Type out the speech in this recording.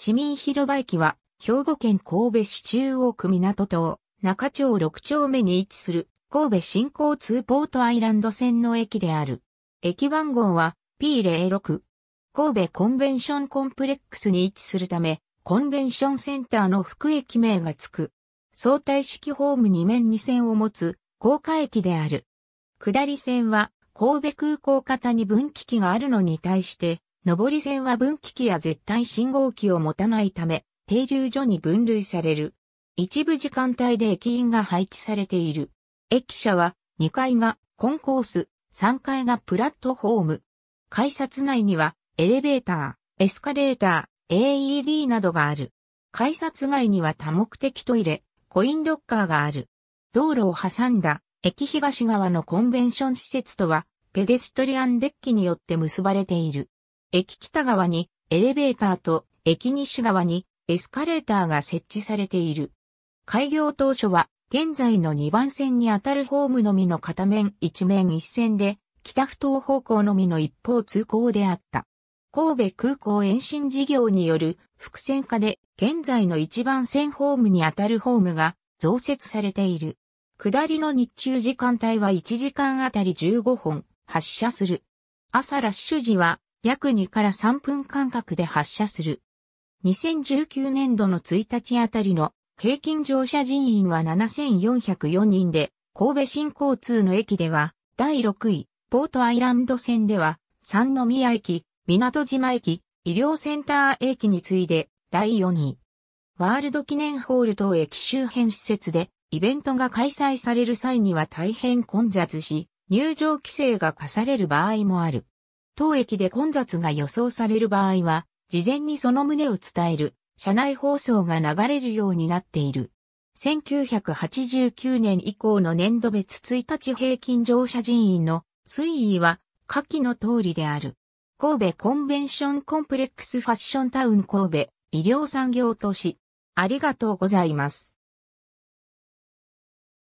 市民広場駅は、兵庫県神戸市中央区港島、中町6丁目に位置する、神戸新港2ポートアイランド線の駅である。駅番号は P06。神戸コンベンションコンプレックスに位置するため、コンベンションセンターの副駅名がつく。相対式ホーム2面2線を持つ、高架駅である。下り線は、神戸空港型に分岐器があるのに対して、上り線は分岐器や絶対信号機を持たないため、停留所に分類される。一部時間帯で駅員が配置されている。駅舎は2階がコンコース、3階がプラットホーム。改札内にはエレベーター、エスカレーター、AED などがある。改札外には多目的トイレ、コインロッカーがある。道路を挟んだ駅東側のコンベンション施設とはペデストリアンデッキによって結ばれている。駅北側にエレベーターと駅西側にエスカレーターが設置されている。開業当初は現在の2番線にあたるホームのみの片面一面一線で北不等方向のみの一方通行であった。神戸空港延伸事業による複線化で現在の1番線ホームにあたるホームが増設されている。下りの日中時間帯は1時間あたり15本発車する。朝ラッシュ時は約2から3分間隔で発射する。2019年度の1日あたりの平均乗車人員は7404人で、神戸新交通の駅では、第6位、ポートアイランド線では、三宮駅、港島駅、医療センター駅に次いで、第4位。ワールド記念ホール等駅周辺施設で、イベントが開催される際には大変混雑し、入場規制が課される場合もある。当駅で混雑が予想される場合は、事前にその旨を伝える、車内放送が流れるようになっている。1989年以降の年度別1日平均乗車人員の推移は下記の通りである。神戸コンベンションコンプレックスファッションタウン神戸医療産業都市。ありがとうございます。